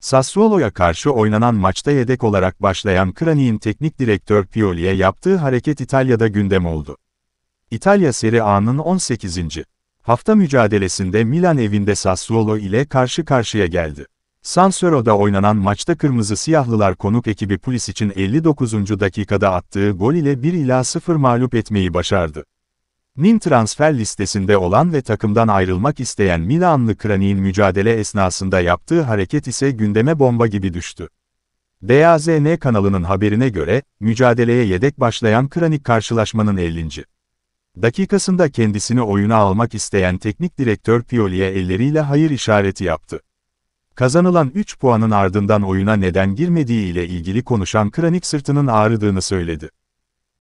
Sassuolo'ya karşı oynanan maçta yedek olarak başlayan Krani'in teknik direktör Pioli'ye yaptığı hareket İtalya'da gündem oldu. İtalya Serie A'nın 18. hafta mücadelesinde Milan evinde Sassuolo ile karşı karşıya geldi. San Siro'da oynanan maçta kırmızı siyahlılar konuk ekibi polis için 59. dakikada attığı gol ile 1 ila 0 mağlup etmeyi başardı. Nin transfer listesinde olan ve takımdan ayrılmak isteyen Milanlı Krani'nin mücadele esnasında yaptığı hareket ise gündeme bomba gibi düştü. DAZN kanalının haberine göre, mücadeleye yedek başlayan Kranik karşılaşmanın 50. dakikasında kendisini oyuna almak isteyen teknik direktör Pioli'ye elleriyle hayır işareti yaptı. Kazanılan 3 puanın ardından oyuna neden girmediği ile ilgili konuşan Kranik sırtının ağrıdığını söyledi.